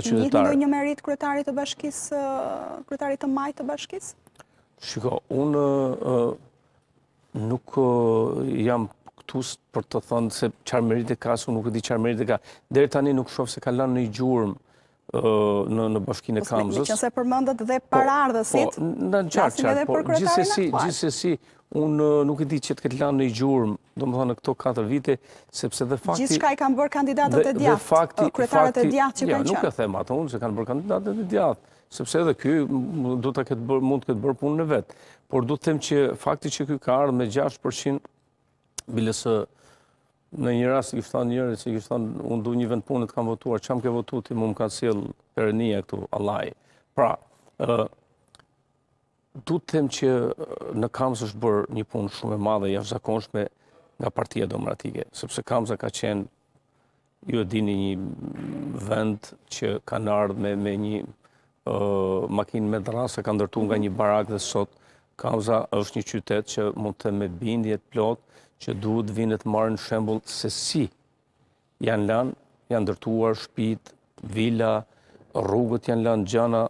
ta qytetarë. një merit kretarit të bashkis, kretarit të majt të bashkis? Shiko, unë nuk jam këtu për të thënë se qarë merit e ka, su nuk di qarë merit e ka. Dere tani nuk shofë se ka lanë në i gjurëm në bashkinë e kamëzës. Po, po, në që se përmëndët dhe parardësit, në qarë qarë, gjithësësi, unë nuk e di që të këtë lanë në i gjurëm do më thonë në këto 4 vite, sepse dhe fakti... Gjithë shka i kanë bërë kandidatët e djatë, kretarët e djathë që kanë qënë. Nuk e them të unë që kanë bërë kandidatët e djathë, sepse edhe kjo mund të këtë bërë, mund të këtë punë në vetë. Por du të them që fakti që kjo ka ardhë me 6% bilësë në një rast që kështë thonë njërë, që kështë thonë unë du një vend punë të kam votuar, që am ke votu ti mu më ka cilë perenia këtu, alaj. Pra, du të them që në kamës është bërë një punë shumë e madhe, jashtë zakonshme, nga partia demokratike, sepse Kamza ka qenë, ju e dini një vend që ka nardhë me, me një uh, makinë me drasë, ka ndërtu nga një barak dhe sot, Kamza është një qytet që mund të me bindjet plot, që duhet vinë të marrë në shembul se si janë lanë, janë ndërtuar shpit, vila, rrugët janë lanë gjana,